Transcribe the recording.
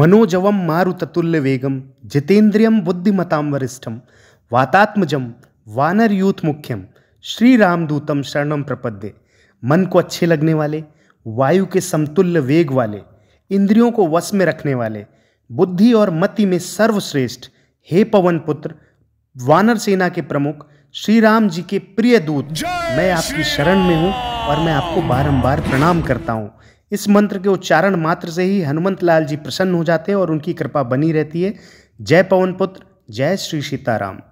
मनोजवम मारुततुल्य वेगम जितेन्द्रियम बुद्धिमता वरिष्ठम वातात्मज वानर यूथ मुख्यम श्री रामदूतम शरण प्रपद्य मन को अच्छे लगने वाले वायु के समतुल्य वेग वाले इंद्रियों को वश में रखने वाले बुद्धि और मति में सर्वश्रेष्ठ हे पवन पुत्र वानर सेना के प्रमुख श्री राम जी के प्रिय दूत मैं आपकी शरण में हूँ और मैं आपको बारंबार प्रणाम करता हूँ इस मंत्र के उच्चारण मात्र से ही हनुमंत लाल जी प्रसन्न हो जाते हैं और उनकी कृपा बनी रहती है जय पवन पुत्र जय श्री सीताराम